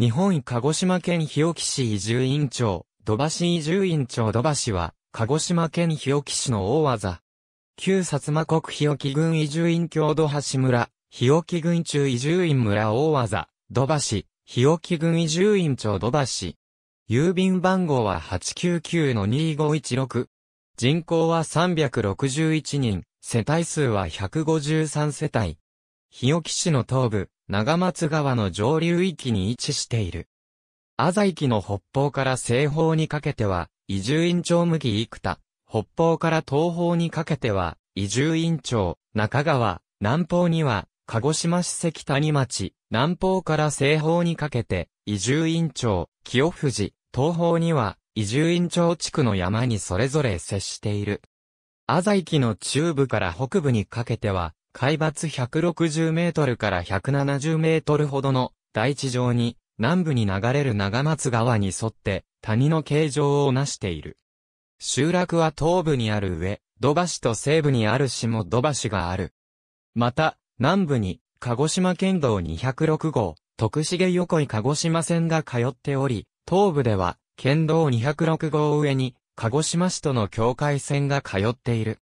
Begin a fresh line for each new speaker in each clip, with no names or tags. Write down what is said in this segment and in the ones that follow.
日本鹿児島県日置市移住院長、土橋移住院長土橋は、鹿児島県日置市の大技。旧薩摩国日置郡移住院郷土橋村、日置郡中移住院村大技、土橋、日置郡移住院長土橋。郵便番号は899-2516。人口は361人、世帯数は153世帯。日置市の東部、長松川の上流域に位置している。浅ザ駅の北方から西方にかけては、伊住院町麦幾田、北方から東方にかけては、伊住院町、中川、南方には、鹿児島市関谷町、南方から西方にかけて、伊住院町、清藤、東方には、伊住院町地区の山にそれぞれ接している。浅ザ駅の中部から北部にかけては、海抜160メートルから170メートルほどの大地上に南部に流れる長松川に沿って谷の形状を成している。集落は東部にある上、土橋と西部にある下土橋がある。また、南部に鹿児島県道206号、徳重横井鹿児島線が通っており、東部では県道206号上に鹿児島市との境界線が通っている。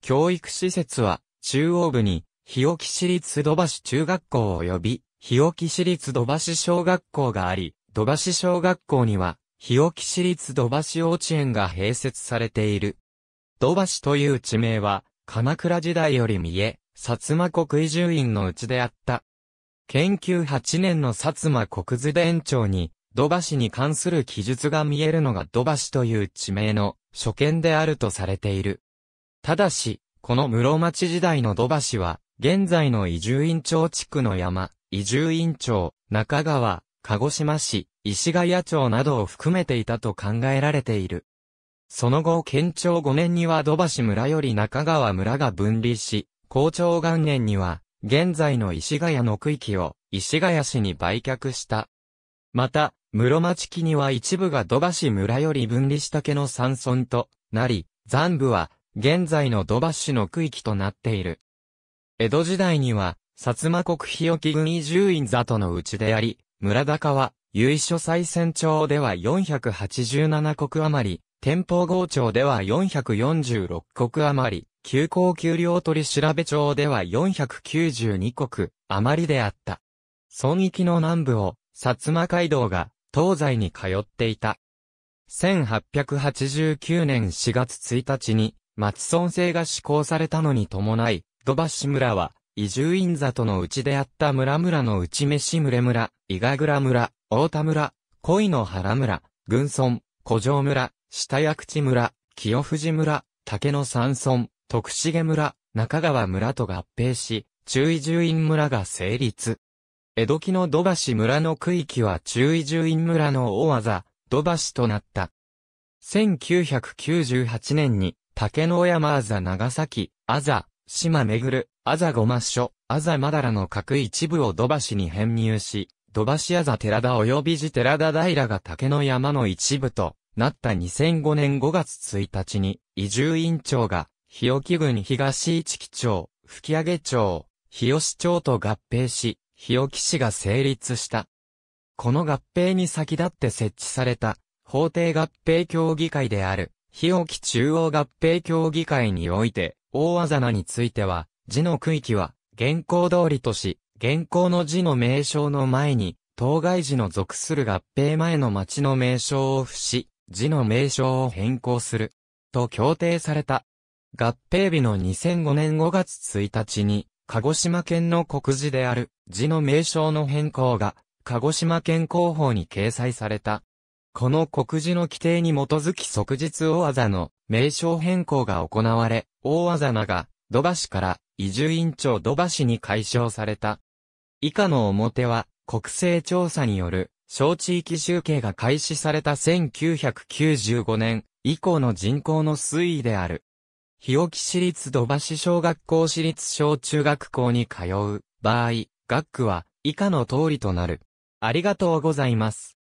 教育施設は中央部に、日置市立土橋中学校及び、日置市立土橋小学校があり、土橋小学校には、日置市立土橋幼稚園が併設されている。土橋という地名は、鎌倉時代より見え、薩摩国移住院のうちであった。研究8年の薩摩国図伝長に、土橋に関する記述が見えるのが土橋という地名の初見であるとされている。ただし、この室町時代の土橋は、現在の伊集院町地区の山、伊集院町、中川、鹿児島市、石ヶ谷町などを含めていたと考えられている。その後、県庁5年には土橋村より中川村が分離し、校長元年には、現在の石ヶ谷の区域を、石ヶ谷市に売却した。また、室町期には一部が土橋村より分離した家の山村となり、残部は現在の土橋市の区域となっている。江戸時代には、薩摩国日置郡伊院院とのうちであり、村高は、由緒再選町では487国余り、天保郷町では446国余り、旧行丘陵取調べ町では492国余りであった。村域の南部を、薩摩街道が、東西に通っていた。1889年4月1日に、松村制が施行されたのに伴い、土橋村は、移住院里のうちであった村々の内飯村村、伊賀倉村、大田村、恋の原村、群村、古城村、下薬地村、清藤村、竹野山村、徳重村、中川村と合併し、中伊住院村が成立。江戸期の土橋村の区域は中伊住院村の大技、土橋となった。1998年に竹の山あざ長崎、あざ、島めぐる、あざごましょ、あざまだらの各一部を土橋に編入し、土橋あざ寺田及び寺田平が竹の山の一部となった2005年5月1日に、移住院長が、日置郡東市木町、吹上町、日吉町と合併し、日置市が成立した。この合併に先立って設置された、法廷合併協議会である、日置中央合併協議会において、大あざなについては、字の区域は、現行通りとし、現行の字の名称の前に、当該時の属する合併前の町の名称を付し、字の名称を変更する。と協定された。合併日の2005年5月1日に、鹿児島県の国字である字の名称の変更が、鹿児島県広報に掲載された。この告示の規定に基づき即日大技の名称変更が行われ、大技名が土橋から移住院長土橋に解消された。以下の表は国勢調査による小地域集計が開始された1995年以降の人口の推移である。日置市立土橋小学校市立小中学校に通う場合、学区は以下の通りとなる。ありがとうございます。